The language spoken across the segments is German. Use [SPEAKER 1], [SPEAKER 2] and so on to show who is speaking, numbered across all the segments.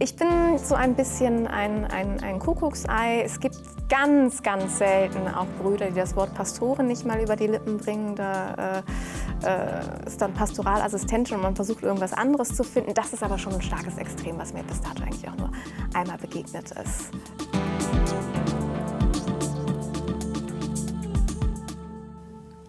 [SPEAKER 1] Ich bin so ein bisschen ein, ein, ein Kuckucksei. Es gibt ganz, ganz selten auch Brüder, die das Wort Pastoren nicht mal über die Lippen bringen. Da äh, äh ist dann Pastoralassistentin und man versucht irgendwas anderes zu finden. Das ist aber schon ein starkes Extrem, was mir bis dato eigentlich auch nur einmal begegnet ist.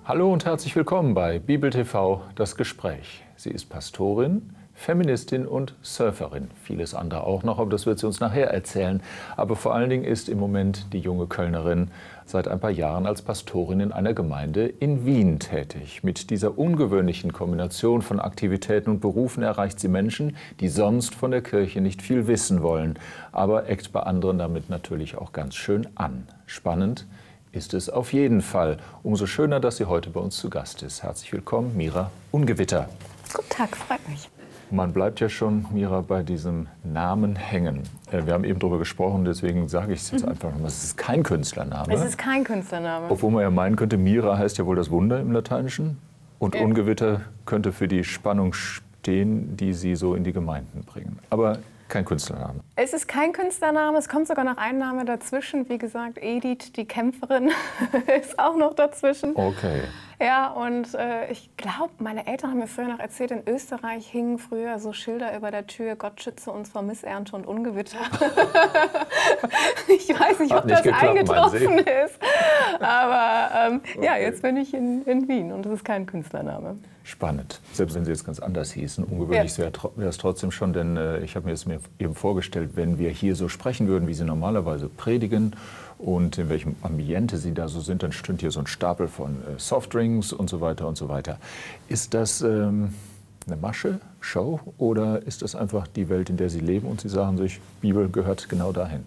[SPEAKER 2] Hallo und herzlich willkommen bei Bibel TV, das Gespräch. Sie ist Pastorin, Feministin und Surferin. Vieles andere auch noch, aber das wird sie uns nachher erzählen. Aber vor allen Dingen ist im Moment die junge Kölnerin seit ein paar Jahren als Pastorin in einer Gemeinde in Wien tätig. Mit dieser ungewöhnlichen Kombination von Aktivitäten und Berufen erreicht sie Menschen, die sonst von der Kirche nicht viel wissen wollen, aber eckt bei anderen damit natürlich auch ganz schön an. Spannend ist es auf jeden Fall. Umso schöner, dass sie heute bei uns zu Gast ist. Herzlich willkommen, Mira Ungewitter.
[SPEAKER 1] Guten Tag, freut mich.
[SPEAKER 2] Man bleibt ja schon, Mira, bei diesem Namen hängen. Äh, wir haben eben darüber gesprochen, deswegen sage ich es jetzt mhm. einfach nochmal. Es ist kein Künstlername. Es ist
[SPEAKER 1] kein Künstlername. Obwohl
[SPEAKER 2] man ja meinen könnte, Mira heißt ja wohl das Wunder im Lateinischen. Und Ungewitter könnte für die Spannung stehen, die sie so in die Gemeinden bringen. Aber kein Künstlername.
[SPEAKER 1] Es ist kein Künstlername, es kommt sogar noch ein Name dazwischen. Wie gesagt, Edith, die Kämpferin, ist auch noch dazwischen. Okay. Ja, und äh, ich glaube, meine Eltern haben mir früher noch erzählt, in Österreich hingen früher so Schilder über der Tür, Gott schütze uns vor Missernte und Ungewitter. ich weiß nicht, ob nicht das geklappt, eingetroffen ist. Aber ähm, okay. ja, jetzt bin ich in, in Wien und es ist kein Künstlername
[SPEAKER 2] spannend. Selbst wenn sie jetzt ganz anders hießen, ungewöhnlich ja. wäre es trotzdem schon, denn äh, ich habe mir jetzt mir eben vorgestellt, wenn wir hier so sprechen würden, wie sie normalerweise predigen und in welchem Ambiente sie da so sind, dann stünd hier so ein Stapel von äh, Softdrinks und so weiter und so weiter. Ist das ähm, eine Masche, Show oder ist das einfach die Welt, in der sie leben und sie sagen sich, Bibel gehört genau dahin?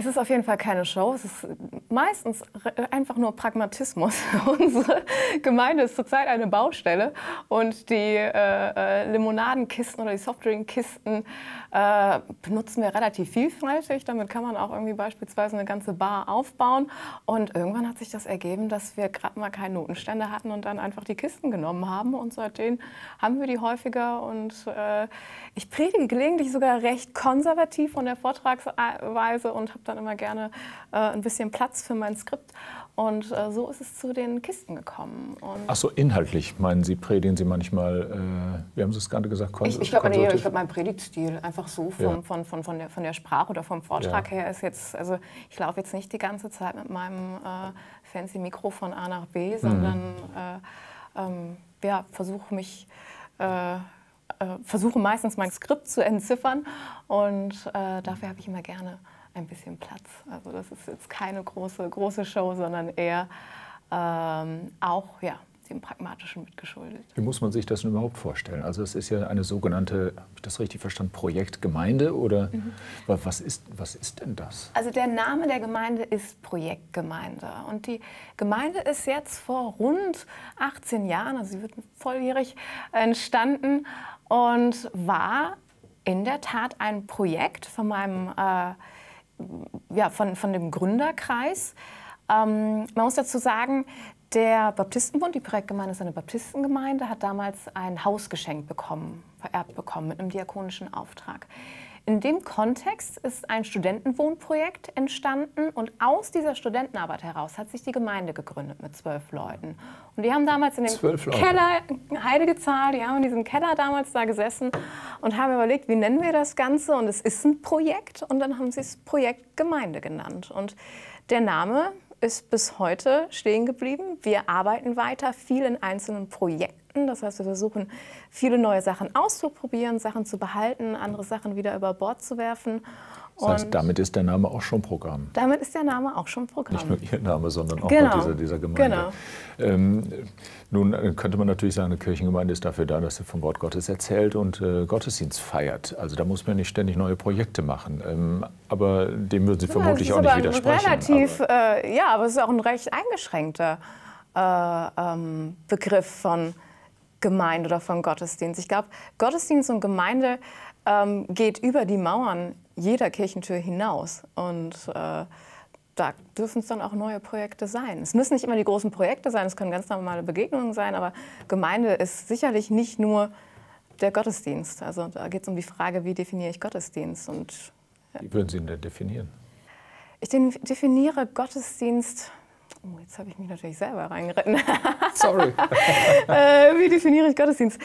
[SPEAKER 1] Es ist auf jeden Fall keine Show. Es ist meistens einfach nur Pragmatismus. Unsere Gemeinde ist zurzeit eine Baustelle und die äh, äh Limonadenkisten oder die Softdrinkkisten äh, benutzen wir relativ vielfältig. Damit kann man auch irgendwie beispielsweise eine ganze Bar aufbauen. Und irgendwann hat sich das ergeben, dass wir gerade mal keine Notenstände hatten und dann einfach die Kisten genommen haben. Und seitdem haben wir die häufiger. Und äh, ich predige gelegentlich sogar recht konservativ von der Vortragsweise und habe dann immer gerne äh, ein bisschen Platz für mein Skript. Und äh, so ist es zu den Kisten gekommen. Und
[SPEAKER 2] Ach so, inhaltlich meinen Sie, predigen Sie manchmal, äh, wie haben Sie es gerade gesagt? Kon ich ich glaube, nee, glaub, mein
[SPEAKER 1] Predigtstil einfach so von, ja. von, von, von, der, von der Sprache oder vom Vortrag ja. her ist jetzt, also ich laufe jetzt nicht die ganze Zeit mit meinem äh, fancy Mikro von A nach B, mhm. sondern mhm. ähm, ja, versuche mich äh, versuche meistens mein Skript zu entziffern und äh, dafür habe ich immer gerne ein bisschen Platz. Also das ist jetzt keine große, große Show, sondern eher ähm, auch ja, dem Pragmatischen mitgeschuldet.
[SPEAKER 2] Wie muss man sich das denn überhaupt vorstellen? Also es ist ja eine sogenannte, habe ich das richtig verstanden, Projektgemeinde oder mhm. was, ist, was ist denn das?
[SPEAKER 1] Also der Name der Gemeinde ist Projektgemeinde und die Gemeinde ist jetzt vor rund 18 Jahren, also sie wird volljährig, entstanden und war in der Tat ein Projekt von meinem äh, ja, von, von dem Gründerkreis. Ähm, man muss dazu sagen, der Baptistenbund, die Projektgemeinde ist eine Baptistengemeinde, hat damals ein Haus geschenkt bekommen, vererbt bekommen mit einem diakonischen Auftrag. In dem Kontext ist ein Studentenwohnprojekt entstanden und aus dieser Studentenarbeit heraus hat sich die Gemeinde gegründet mit zwölf Leuten. Und die haben damals in dem Keller Heidegezahl, die haben in diesem Keller damals da gesessen und haben überlegt, wie nennen wir das Ganze? Und es ist ein Projekt und dann haben sie es Projekt Gemeinde genannt. Und der Name ist bis heute stehen geblieben. Wir arbeiten weiter viel in einzelnen Projekten Projekten. Das heißt, wir versuchen, viele neue Sachen auszuprobieren, Sachen zu behalten, andere Sachen wieder über Bord zu werfen. Das heißt, damit
[SPEAKER 2] ist der Name auch schon Programm.
[SPEAKER 1] Damit ist der Name auch schon Programm. Nicht nur
[SPEAKER 2] Ihr Name, sondern auch genau. dieser, dieser Gemeinde. Genau. Ähm, nun äh, könnte man natürlich sagen, eine Kirchengemeinde ist dafür da, dass sie vom Wort Gottes erzählt und äh, Gottesdienst feiert. Also da muss man nicht ständig neue Projekte machen. Ähm, aber dem würden Sie ja, vermutlich auch nicht widersprechen. Relativ,
[SPEAKER 1] aber äh, ja, aber es ist auch ein recht eingeschränkter äh, ähm, Begriff von Gemeinde oder von Gottesdienst. Ich glaube, Gottesdienst und Gemeinde ähm, geht über die Mauern jeder Kirchentür hinaus. Und äh, da dürfen es dann auch neue Projekte sein. Es müssen nicht immer die großen Projekte sein, es können ganz normale Begegnungen sein, aber Gemeinde ist sicherlich nicht nur der Gottesdienst. Also da geht es um die Frage, wie definiere ich Gottesdienst? Und,
[SPEAKER 2] ja. Wie würden Sie ihn denn definieren?
[SPEAKER 1] Ich definiere Gottesdienst Oh, jetzt habe ich mich natürlich selber reingeritten. Sorry.
[SPEAKER 2] äh,
[SPEAKER 1] wie definiere ich Gottesdienst?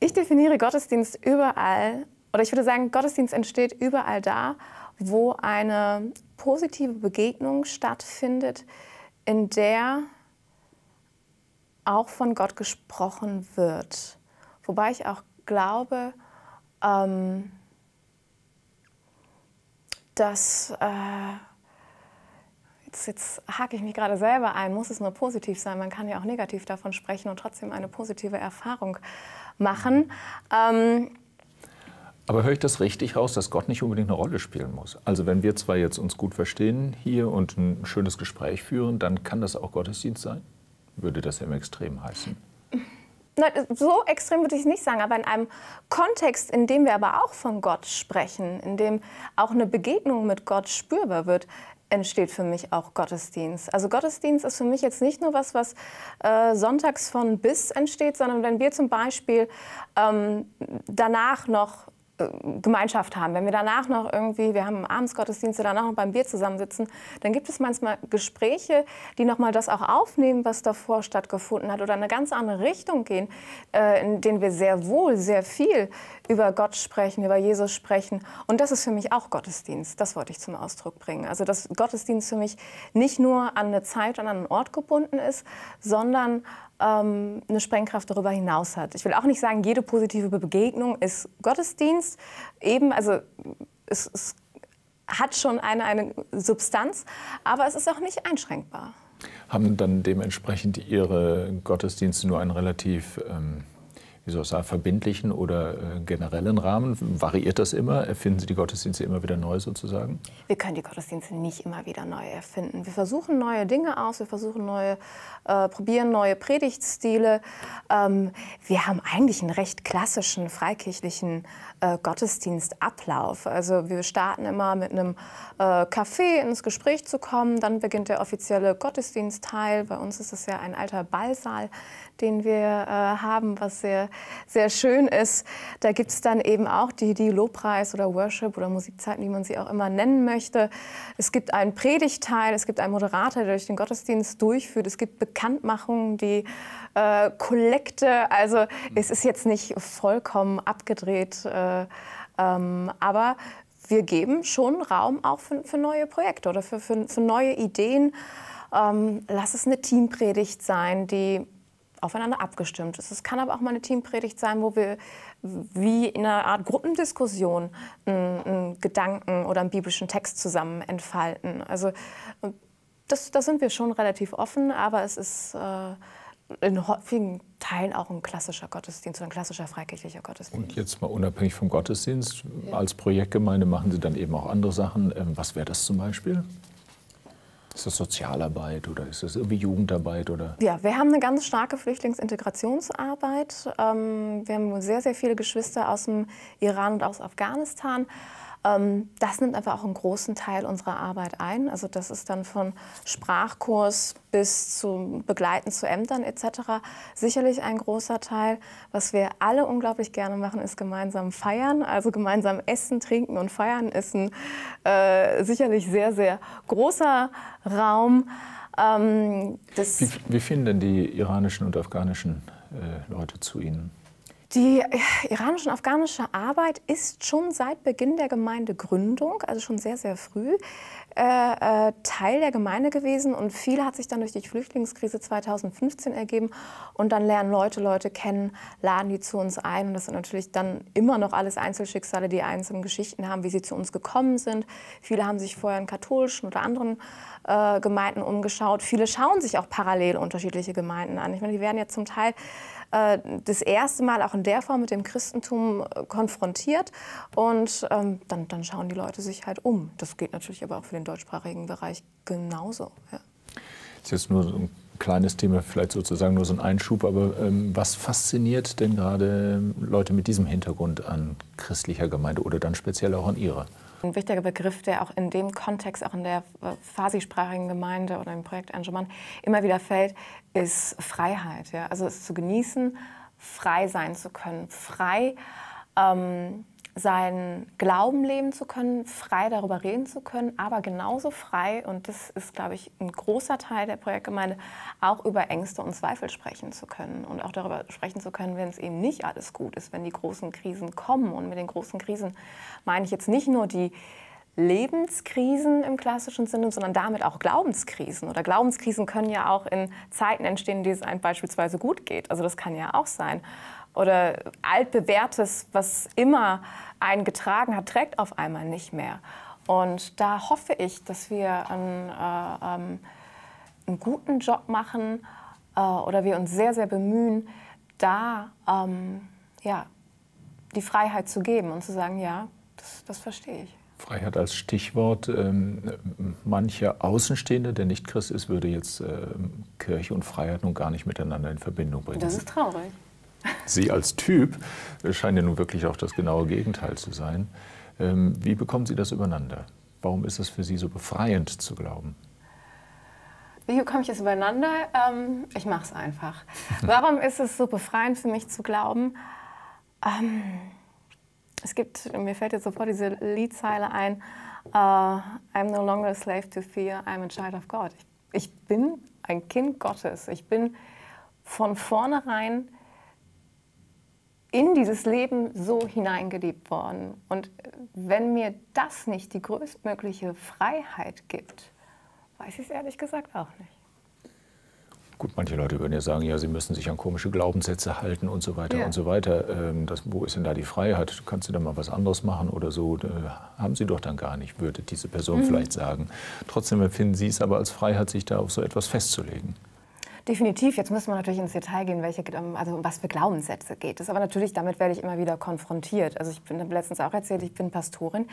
[SPEAKER 1] Ich definiere Gottesdienst überall, oder ich würde sagen, Gottesdienst entsteht überall da, wo eine positive Begegnung stattfindet, in der auch von Gott gesprochen wird. Wobei ich auch glaube, ähm, dass äh, jetzt, hake ich mich gerade selber ein, muss es nur positiv sein? Man kann ja auch negativ davon sprechen und trotzdem eine positive Erfahrung machen. Ähm
[SPEAKER 2] aber höre ich das richtig raus, dass Gott nicht unbedingt eine Rolle spielen muss? Also wenn wir zwar jetzt uns gut verstehen hier und ein schönes Gespräch führen, dann kann das auch Gottesdienst sein? Würde das ja im Extrem heißen?
[SPEAKER 1] Nein, so extrem würde ich es nicht sagen, aber in einem Kontext, in dem wir aber auch von Gott sprechen, in dem auch eine Begegnung mit Gott spürbar wird, entsteht für mich auch Gottesdienst. Also Gottesdienst ist für mich jetzt nicht nur was, was äh, sonntags von bis entsteht, sondern wenn wir zum Beispiel ähm, danach noch Gemeinschaft haben. Wenn wir danach noch irgendwie, wir haben abends Gottesdienste, danach noch beim Bier zusammensitzen, dann gibt es manchmal Gespräche, die nochmal das auch aufnehmen, was davor stattgefunden hat oder eine ganz andere Richtung gehen, äh, in denen wir sehr wohl, sehr viel über Gott sprechen, über Jesus sprechen. Und das ist für mich auch Gottesdienst. Das wollte ich zum Ausdruck bringen. Also, dass Gottesdienst für mich nicht nur an eine Zeit und an einen Ort gebunden ist, sondern ähm, eine Sprengkraft darüber hinaus hat. Ich will auch nicht sagen, jede positive Begegnung ist Gottesdienst. Eben, also es, es hat schon eine, eine Substanz, aber es ist auch nicht einschränkbar.
[SPEAKER 2] Haben dann dementsprechend Ihre Gottesdienste nur einen relativ ähm wie soll ich sagen, verbindlichen oder äh, generellen Rahmen? Variiert das immer? Erfinden Sie die Gottesdienste immer wieder neu sozusagen?
[SPEAKER 1] Wir können die Gottesdienste nicht immer wieder neu erfinden. Wir versuchen neue Dinge aus, wir versuchen neue, äh, probieren neue Predigtstile. Ähm, wir haben eigentlich einen recht klassischen freikirchlichen äh, Gottesdienstablauf. Also wir starten immer mit einem äh, Kaffee ins Gespräch zu kommen, dann beginnt der offizielle Gottesdienstteil. Bei uns ist es ja ein alter Ballsaal den wir äh, haben, was sehr, sehr schön ist. Da gibt es dann eben auch die, die Lobpreis oder Worship oder Musikzeiten, wie man sie auch immer nennen möchte. Es gibt einen Predigteil, es gibt einen Moderator, der durch den Gottesdienst durchführt. Es gibt Bekanntmachungen, die äh, Kollekte. Also mhm. es ist jetzt nicht vollkommen abgedreht, äh, ähm, aber wir geben schon Raum auch für, für neue Projekte oder für, für, für neue Ideen. Ähm, lass es eine Teampredigt sein, die aufeinander abgestimmt ist. Es kann aber auch mal eine Teampredigt sein, wo wir wie in einer Art Gruppendiskussion einen, einen Gedanken oder einen biblischen Text zusammen entfalten. Also das, das sind wir schon relativ offen, aber es ist äh, in häufigen Teilen auch ein klassischer Gottesdienst oder ein klassischer freikirchlicher Gottesdienst.
[SPEAKER 2] Und jetzt mal unabhängig vom Gottesdienst, ja. als Projektgemeinde machen Sie dann eben auch andere Sachen. Ähm, was wäre das zum Beispiel? Ist das Sozialarbeit oder ist das irgendwie Jugendarbeit? Oder?
[SPEAKER 1] Ja, wir haben eine ganz starke Flüchtlingsintegrationsarbeit. Ähm, wir haben sehr, sehr viele Geschwister aus dem Iran und aus Afghanistan. Ähm, das nimmt einfach auch einen großen Teil unserer Arbeit ein. Also das ist dann von Sprachkurs bis zum Begleiten zu Ämtern etc. sicherlich ein großer Teil. Was wir alle unglaublich gerne machen, ist gemeinsam feiern. Also gemeinsam essen, trinken und feiern ist ein äh, sicherlich sehr, sehr großer Raum. Ähm, wie,
[SPEAKER 2] wie finden denn die iranischen und afghanischen äh, Leute zu Ihnen?
[SPEAKER 1] Die äh, iranische und afghanische Arbeit ist schon seit Beginn der Gemeindegründung, also schon sehr, sehr früh, äh, äh Teil der Gemeinde gewesen. Und viel hat sich dann durch die Flüchtlingskrise 2015 ergeben. Und dann lernen Leute Leute kennen, laden die zu uns ein. Und das sind natürlich dann immer noch alles Einzelschicksale, die einzelnen Geschichten haben, wie sie zu uns gekommen sind. Viele haben sich vorher in katholischen oder anderen äh, Gemeinden umgeschaut. Viele schauen sich auch parallel unterschiedliche Gemeinden an. Ich meine, die werden ja zum Teil äh, das erste Mal auch in der Form mit dem Christentum äh, konfrontiert. Und ähm, dann, dann schauen die Leute sich halt um. Das geht natürlich aber auch für den deutschsprachigen Bereich genauso. Ja.
[SPEAKER 2] Das ist jetzt nur ein kleines Thema, vielleicht sozusagen nur so ein Einschub, aber ähm, was fasziniert denn gerade ähm, Leute mit diesem Hintergrund an christlicher Gemeinde oder dann speziell auch an ihrer?
[SPEAKER 1] Ein wichtiger Begriff, der auch in dem Kontext, auch in der äh, phasisprachigen Gemeinde oder im Projekt Engagement immer wieder fällt, ist Freiheit. Ja? Also es zu genießen, frei sein zu können, frei ähm, seinen Glauben leben zu können, frei darüber reden zu können, aber genauso frei, und das ist, glaube ich, ein großer Teil der Projektgemeinde, auch über Ängste und Zweifel sprechen zu können und auch darüber sprechen zu können, wenn es eben nicht alles gut ist, wenn die großen Krisen kommen. Und mit den großen Krisen meine ich jetzt nicht nur die Lebenskrisen im klassischen Sinne, sondern damit auch Glaubenskrisen. Oder Glaubenskrisen können ja auch in Zeiten entstehen, in denen es einem beispielsweise gut geht. Also das kann ja auch sein oder altbewährtes, was immer einen getragen hat, trägt auf einmal nicht mehr. Und da hoffe ich, dass wir einen, äh, ähm, einen guten Job machen äh, oder wir uns sehr, sehr bemühen, da ähm, ja, die Freiheit zu geben und zu sagen, ja, das, das verstehe ich.
[SPEAKER 2] Freiheit als Stichwort. Ähm, mancher Außenstehende, der nicht Christ ist, würde jetzt äh, Kirche und Freiheit nun gar nicht miteinander in Verbindung bringen. Das ist traurig. Sie als Typ scheinen ja nun wirklich auch das genaue Gegenteil zu sein. Ähm, wie bekommen Sie das übereinander? Warum ist es für Sie so befreiend zu glauben?
[SPEAKER 1] Wie bekomme ich es übereinander? Ähm, ich mache es einfach. Warum ist es so befreiend für mich zu glauben? Ähm, es gibt, mir fällt jetzt sofort diese Liedzeile ein, uh, I'm no longer a slave to fear, I'm a child of God. Ich, ich bin ein Kind Gottes. Ich bin von vornherein in dieses Leben so hineingelebt worden. Und wenn mir das nicht die größtmögliche Freiheit gibt, weiß ich es ehrlich gesagt auch nicht.
[SPEAKER 2] Gut, manche Leute würden ja sagen, ja, sie müssen sich an komische Glaubenssätze halten und so weiter ja. und so weiter. Ähm, das, wo ist denn da die Freiheit? Kannst du dann mal was anderes machen oder so? Äh, haben sie doch dann gar nicht, würde diese Person mhm. vielleicht sagen. Trotzdem empfinden sie es aber als Freiheit, sich da auf so etwas festzulegen.
[SPEAKER 1] Definitiv. Jetzt müssen wir natürlich ins Detail gehen, welche, ähm, also um was für Glaubenssätze geht es. Aber natürlich, damit werde ich immer wieder konfrontiert. Also ich bin letztens auch erzählt, ich bin Pastorin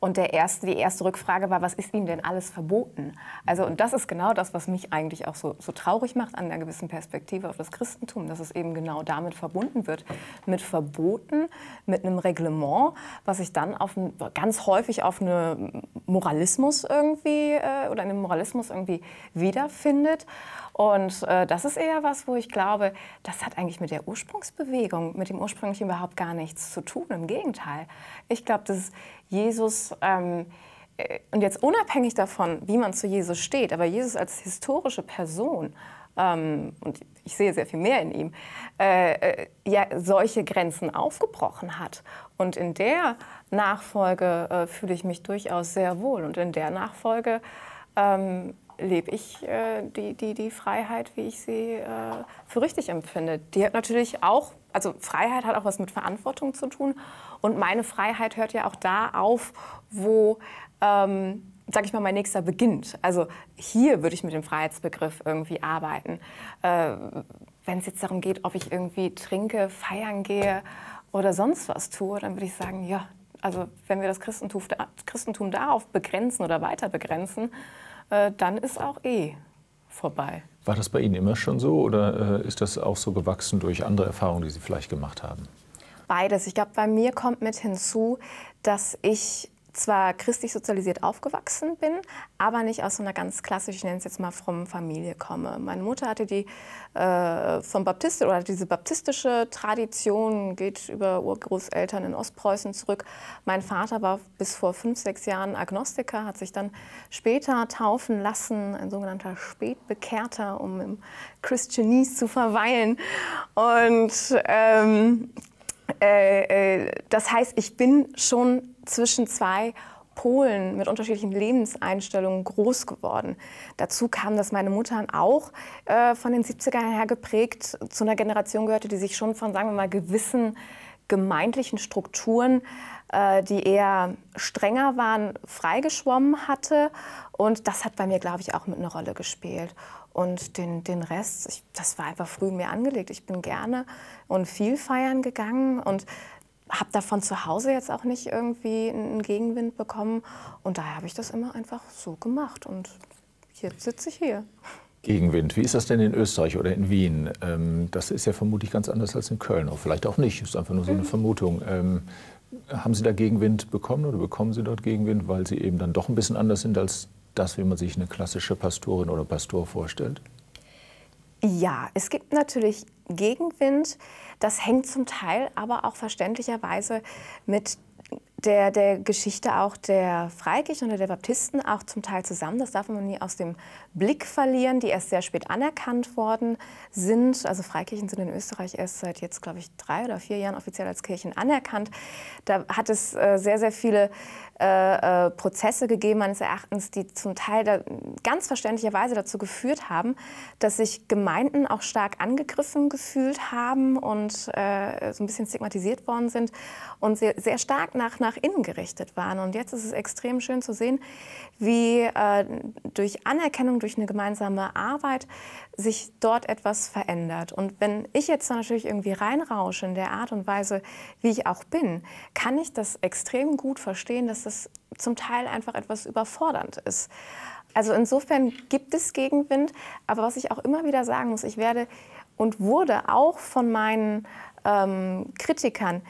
[SPEAKER 1] und der erste, die erste Rückfrage war, was ist Ihnen denn alles verboten? Also und das ist genau das, was mich eigentlich auch so, so traurig macht an einer gewissen Perspektive auf das Christentum, dass es eben genau damit verbunden wird, mit Verboten, mit einem Reglement, was sich dann auf ein, ganz häufig auf einen Moralismus irgendwie äh, oder einen Moralismus irgendwie wiederfindet. Und äh, das ist eher was, wo ich glaube, das hat eigentlich mit der Ursprungsbewegung, mit dem Ursprünglichen überhaupt gar nichts zu tun. Im Gegenteil. Ich glaube, dass Jesus. Ähm, äh, und jetzt unabhängig davon, wie man zu Jesus steht, aber Jesus als historische Person, ähm, und ich sehe sehr viel mehr in ihm, äh, äh, ja, solche Grenzen aufgebrochen hat. Und in der Nachfolge äh, fühle ich mich durchaus sehr wohl. Und in der Nachfolge ähm, lebe ich äh, die, die, die Freiheit, wie ich sie äh, für richtig empfinde. Die hat natürlich auch, also Freiheit hat auch was mit Verantwortung zu tun. Und meine Freiheit hört ja auch da auf, wo, ähm, sag ich mal, mein nächster beginnt. Also hier würde ich mit dem Freiheitsbegriff irgendwie arbeiten. Äh, Wenn es jetzt darum geht, ob ich irgendwie trinke, feiern gehe oder sonst was tue, dann würde ich sagen, ja, also wenn wir das Christentum, Christentum darauf begrenzen oder weiter begrenzen, äh, dann ist auch eh vorbei.
[SPEAKER 2] War das bei Ihnen immer schon so oder äh, ist das auch so gewachsen durch andere Erfahrungen, die Sie vielleicht gemacht haben?
[SPEAKER 1] Beides. Ich glaube, bei mir kommt mit hinzu, dass ich zwar christlich sozialisiert aufgewachsen bin, aber nicht aus so einer ganz klassischen, ich nenne es jetzt mal frommen Familie komme. Meine Mutter hatte die äh, vom Baptist oder diese baptistische Tradition, geht über Urgroßeltern in Ostpreußen zurück. Mein Vater war bis vor fünf, sechs Jahren Agnostiker, hat sich dann später taufen lassen, ein sogenannter Spätbekehrter, um im Christianese zu verweilen. Und ähm, äh, äh, das heißt, ich bin schon zwischen zwei Polen mit unterschiedlichen Lebenseinstellungen groß geworden. Dazu kam, dass meine Mutter auch äh, von den 70ern her geprägt zu einer Generation gehörte, die sich schon von, sagen wir mal, gewissen gemeindlichen Strukturen, äh, die eher strenger waren, freigeschwommen hatte. Und das hat bei mir, glaube ich, auch mit einer Rolle gespielt. Und den, den Rest, ich, das war einfach früh mir angelegt. Ich bin gerne und viel feiern gegangen und habe davon zu Hause jetzt auch nicht irgendwie einen Gegenwind bekommen. Und daher habe ich das immer einfach so gemacht. Und jetzt sitze ich hier.
[SPEAKER 2] Gegenwind. Wie ist das denn in Österreich oder in Wien? Ähm, das ist ja vermutlich ganz anders als in Köln, oder vielleicht auch nicht. Ist einfach nur so eine mhm. Vermutung. Ähm, haben Sie da Gegenwind bekommen oder bekommen Sie dort Gegenwind, weil Sie eben dann doch ein bisschen anders sind als das, wie man sich eine klassische Pastorin oder Pastor vorstellt?
[SPEAKER 1] Ja, es gibt natürlich Gegenwind. Das hängt zum Teil aber auch verständlicherweise mit der, der Geschichte auch der Freikirchen oder der Baptisten auch zum Teil zusammen. Das darf man nie aus dem Blick verlieren, die erst sehr spät anerkannt worden sind. Also Freikirchen sind in Österreich erst seit jetzt, glaube ich, drei oder vier Jahren offiziell als Kirchen anerkannt. Da hat es äh, sehr, sehr viele äh, äh, Prozesse gegeben, meines Erachtens, die zum Teil da, ganz verständlicherweise dazu geführt haben, dass sich Gemeinden auch stark angegriffen gefühlt haben und äh, so ein bisschen stigmatisiert worden sind und sehr, sehr, stark nach, nach innen gerichtet waren. Und jetzt ist es extrem schön zu sehen, wie äh, durch Anerkennung, durch eine gemeinsame Arbeit sich dort etwas verändert. Und wenn ich jetzt natürlich irgendwie reinrausche in der Art und Weise, wie ich auch bin, kann ich das extrem gut verstehen, dass es zum Teil einfach etwas überfordernd ist. Also insofern gibt es Gegenwind, aber was ich auch immer wieder sagen muss, ich werde und wurde auch von meinen ähm, Kritikern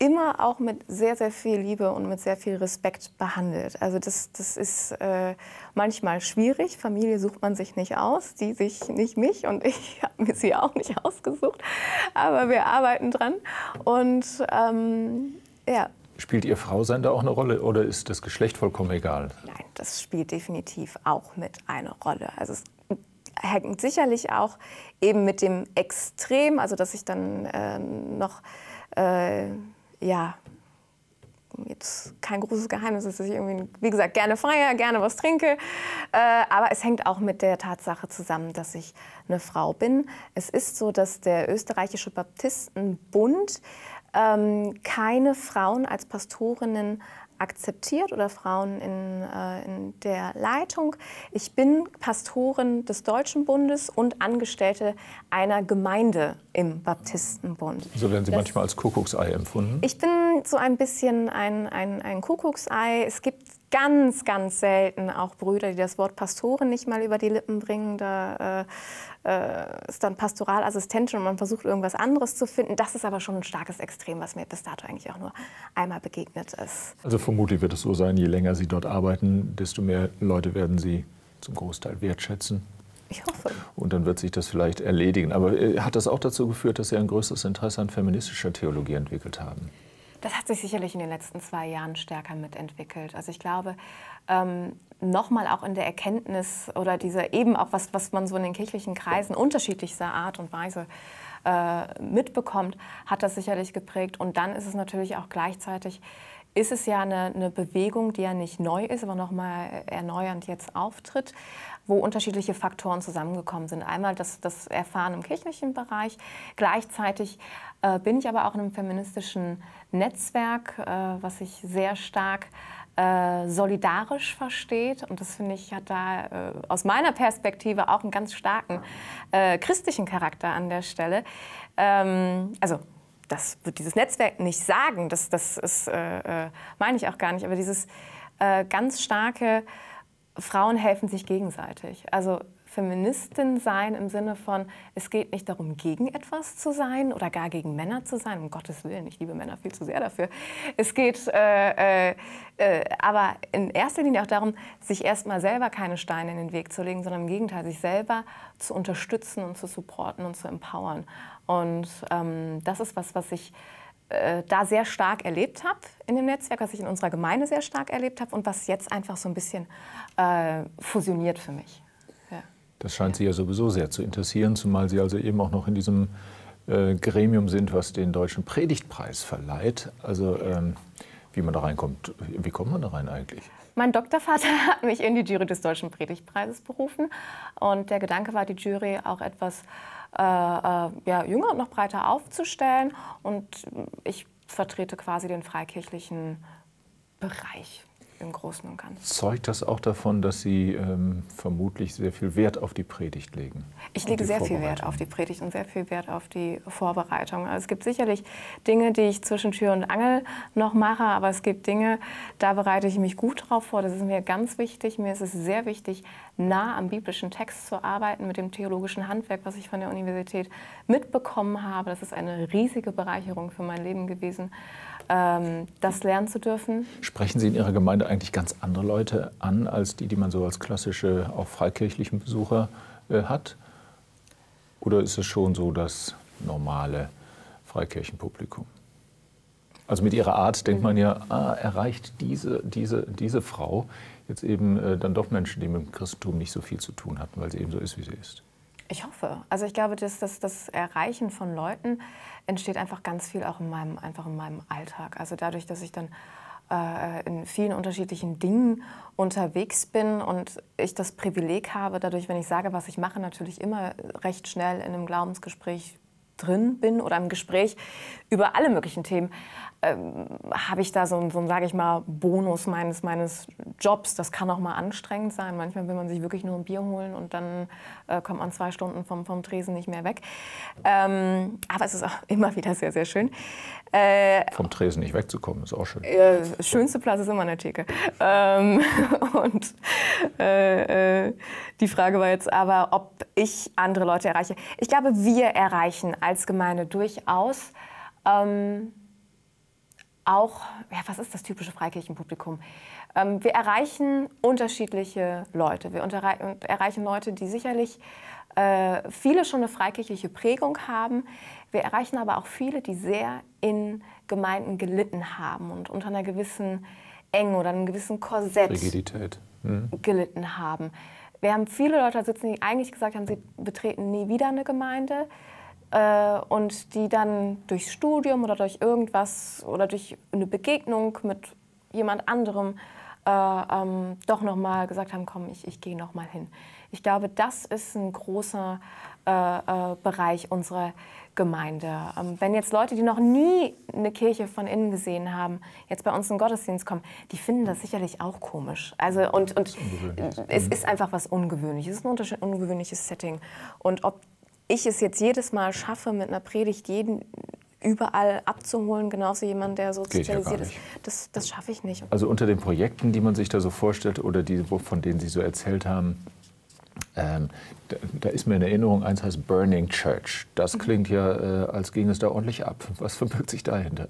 [SPEAKER 1] immer auch mit sehr, sehr viel Liebe und mit sehr viel Respekt behandelt. Also das, das ist äh, manchmal schwierig. Familie sucht man sich nicht aus, die sich nicht mich und ich habe mir sie auch nicht ausgesucht. Aber wir arbeiten dran und ähm, ja,
[SPEAKER 2] Spielt Ihr Frausein da auch eine Rolle oder ist das Geschlecht vollkommen egal?
[SPEAKER 1] Nein, das spielt definitiv auch mit eine Rolle. Also es hängt sicherlich auch eben mit dem Extrem, also dass ich dann äh, noch, äh, ja, jetzt kein großes Geheimnis ist, dass ich irgendwie, wie gesagt, gerne feiere, gerne was trinke. Äh, aber es hängt auch mit der Tatsache zusammen, dass ich eine Frau bin. Es ist so, dass der Österreichische Baptistenbund ähm, keine Frauen als Pastorinnen akzeptiert oder Frauen in, äh, in, der Leitung. Ich bin Pastorin des Deutschen Bundes und Angestellte einer Gemeinde im Baptistenbund. So
[SPEAKER 2] werden Sie das, manchmal als Kuckucksei empfunden?
[SPEAKER 1] Ich bin so ein bisschen ein, ein, ein Kuckucksei. Es gibt ganz, ganz selten auch Brüder, die das Wort Pastoren nicht mal über die Lippen bringen. Da äh, äh, ist dann Pastoralassistentin und man versucht irgendwas anderes zu finden. Das ist aber schon ein starkes Extrem, was mir bis dato eigentlich auch nur einmal begegnet ist.
[SPEAKER 2] Also vermutlich wird es so sein, je länger Sie dort arbeiten, desto mehr Leute werden Sie zum Großteil wertschätzen. Ich hoffe. Und dann wird sich das vielleicht erledigen. Aber äh, hat das auch dazu geführt, dass Sie ein größeres Interesse an feministischer Theologie entwickelt haben?
[SPEAKER 1] Das hat sich sicherlich in den letzten zwei Jahren stärker mitentwickelt. Also ich glaube, ähm, nochmal auch in der Erkenntnis oder dieser eben auch was, was man so in den kirchlichen Kreisen unterschiedlichster Art und Weise äh, mitbekommt, hat das sicherlich geprägt. Und dann ist es natürlich auch gleichzeitig ist es ja eine, eine, Bewegung, die ja nicht neu ist, aber nochmal erneuernd jetzt auftritt, wo unterschiedliche Faktoren zusammengekommen sind. Einmal das, das Erfahren im kirchlichen Bereich. Gleichzeitig äh, bin ich aber auch in einem feministischen Netzwerk, äh, was sich sehr stark äh, solidarisch versteht. Und das finde ich hat da äh, aus meiner Perspektive auch einen ganz starken äh, christlichen Charakter an der Stelle. Ähm, also das wird dieses Netzwerk nicht sagen, das, das ist, äh, äh, meine ich auch gar nicht, aber dieses äh, ganz starke, Frauen helfen sich gegenseitig. Also Feministin sein im Sinne von, es geht nicht darum, gegen etwas zu sein oder gar gegen Männer zu sein, um Gottes Willen, ich liebe Männer viel zu sehr dafür. Es geht äh, äh, äh aber in erster Linie auch darum, sich erstmal selber keine Steine in den Weg zu legen, sondern im Gegenteil, sich selber zu unterstützen und zu supporten und zu empowern. Und ähm, das ist was, was ich äh, da sehr stark erlebt habe in dem Netzwerk, was ich in unserer Gemeinde sehr stark erlebt habe und was jetzt einfach so ein bisschen äh, fusioniert für mich. Ja.
[SPEAKER 2] Das scheint ja. Sie ja sowieso sehr zu interessieren, zumal Sie also eben auch noch in diesem äh, Gremium sind, was den Deutschen Predigtpreis verleiht. Also ähm, wie man da reinkommt, wie kommt man da rein eigentlich?
[SPEAKER 1] Mein Doktorvater hat mich in die Jury des Deutschen Predigtpreises berufen und der Gedanke war, die Jury auch etwas äh, äh, ja, jünger und noch breiter aufzustellen. Und ich vertrete quasi den freikirchlichen Bereich im Großen und Ganzen.
[SPEAKER 2] Zeugt das auch davon, dass Sie ähm, vermutlich sehr viel Wert auf die Predigt legen? Ich lege sehr viel Wert
[SPEAKER 1] auf die Predigt und sehr viel Wert auf die Vorbereitung. Also es gibt sicherlich Dinge, die ich zwischen Tür und Angel noch mache, aber es gibt Dinge, da bereite ich mich gut drauf vor. Das ist mir ganz wichtig. Mir ist es sehr wichtig, nah am biblischen Text zu arbeiten, mit dem theologischen Handwerk, was ich von der Universität mitbekommen habe. Das ist eine riesige Bereicherung für mein Leben gewesen. Ähm, das lernen zu dürfen.
[SPEAKER 2] Sprechen Sie in Ihrer Gemeinde eigentlich ganz andere Leute an, als die, die man so als klassische, auch freikirchlichen Besucher äh, hat? Oder ist es schon so das normale Freikirchenpublikum? Also mit ihrer Art denkt man mhm. ja, ah, erreicht diese, diese, diese Frau jetzt eben äh, dann doch Menschen, die mit dem Christentum nicht so viel zu tun hatten, weil sie eben so ist, wie sie ist.
[SPEAKER 1] Ich hoffe. Also ich glaube, dass das, das, Erreichen von Leuten entsteht einfach ganz viel auch in meinem, einfach in meinem Alltag. Also dadurch, dass ich dann äh, in vielen unterschiedlichen Dingen unterwegs bin und ich das Privileg habe, dadurch, wenn ich sage, was ich mache, natürlich immer recht schnell in einem Glaubensgespräch drin bin oder im Gespräch über alle möglichen Themen, ähm, habe ich da so, so einen, sage ich mal, Bonus meines, meines Jobs. Das kann auch mal anstrengend sein. Manchmal will man sich wirklich nur ein Bier holen und dann äh, kommt man zwei Stunden vom, vom Tresen nicht mehr weg. Ähm, aber es ist auch immer wieder sehr, sehr schön. Äh,
[SPEAKER 2] vom Tresen nicht wegzukommen, ist auch schön. Äh,
[SPEAKER 1] schönste Platz ist immer in der Theke. Ähm, und äh, äh, die Frage war jetzt aber, ob ich andere Leute erreiche. Ich glaube, wir erreichen als Gemeinde durchaus ähm, auch, ja, was ist das typische Freikirchenpublikum? Ähm, wir erreichen unterschiedliche Leute. Wir erreichen Leute, die sicherlich äh, viele schon eine freikirchliche Prägung haben. Wir erreichen aber auch viele, die sehr in Gemeinden gelitten haben und unter einer gewissen Enge oder einem gewissen Korsett Rigidität. Mhm. gelitten haben. Wir haben viele Leute da sitzen, die eigentlich gesagt haben, sie betreten nie wieder eine Gemeinde äh, und die dann durchs Studium oder durch irgendwas oder durch eine Begegnung mit jemand anderem äh, ähm, doch nochmal gesagt haben, komm, ich, ich gehe nochmal hin. Ich glaube, das ist ein großer äh, äh, Bereich unserer Gemeinde. Ähm, wenn jetzt Leute, die noch nie eine Kirche von innen gesehen haben, jetzt bei uns in den Gottesdienst kommen, die finden das sicherlich auch komisch. Also und, und ist es ist einfach was Ungewöhnliches, es ist ein ungewöhnliches Setting. Und ob ich es jetzt jedes Mal schaffe, mit einer Predigt jeden überall abzuholen, genauso jemand, der so Geht sozialisiert ja ist. Das, das schaffe ich nicht. Also
[SPEAKER 2] unter den Projekten, die man sich da so vorstellt oder die, von denen Sie so erzählt haben, ähm, da, da, ist mir in Erinnerung, eins heißt Burning Church. Das mhm. klingt ja, äh, als ging es da ordentlich ab. Was verbirgt sich dahinter?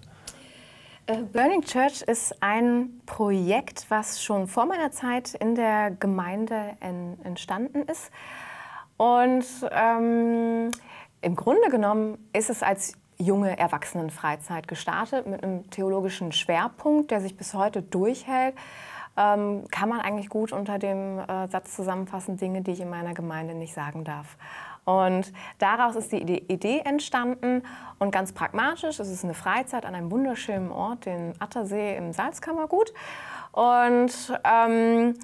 [SPEAKER 1] Äh, Burning Church ist ein Projekt, was schon vor meiner Zeit in der Gemeinde entstanden ist. Und ähm, im Grunde genommen ist es als junge Erwachsenenfreizeit gestartet mit einem theologischen Schwerpunkt, der sich bis heute durchhält. Ähm, kann man eigentlich gut unter dem äh, Satz zusammenfassen, Dinge, die ich in meiner Gemeinde nicht sagen darf. Und daraus ist die Idee entstanden und ganz pragmatisch, es ist eine Freizeit an einem wunderschönen Ort, den Attersee im Salzkammergut. Und ähm,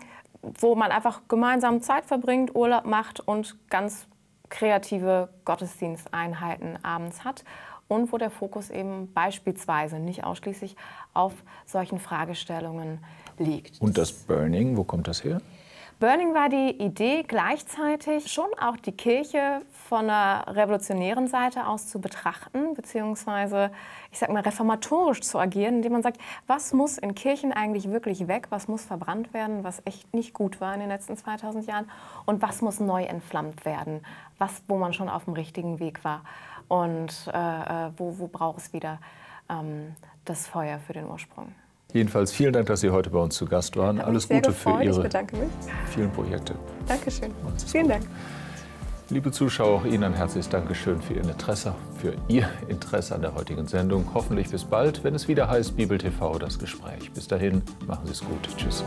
[SPEAKER 1] wo man einfach gemeinsam Zeit verbringt, Urlaub macht und ganz kreative Gottesdiensteinheiten abends hat und wo der Fokus eben beispielsweise nicht ausschließlich auf solchen Fragestellungen liegt.
[SPEAKER 2] Und das Burning, wo kommt das her?
[SPEAKER 1] Burning war die Idee, gleichzeitig schon auch die Kirche von einer revolutionären Seite aus zu betrachten, beziehungsweise, ich sag mal, reformatorisch zu agieren, indem man sagt, was muss in Kirchen eigentlich wirklich weg, was muss verbrannt werden, was echt nicht gut war in den letzten 2000 Jahren und was muss neu entflammt werden, was, wo man schon auf dem richtigen Weg war und äh, äh wo, wo braucht es wieder ähm, das Feuer für den Ursprung.
[SPEAKER 2] Jedenfalls vielen Dank, dass Sie heute bei uns zu Gast waren. Alles Gute gefreut. für Ihre vielen Projekte.
[SPEAKER 1] Dankeschön. Vielen gut. Dank.
[SPEAKER 2] Liebe Zuschauer, auch Ihnen ein herzliches Dankeschön für Ihr Interesse, für Ihr Interesse an der heutigen Sendung. Hoffentlich bis bald, wenn es wieder heißt Bibel TV das Gespräch. Bis dahin, machen Sie es gut. Tschüss.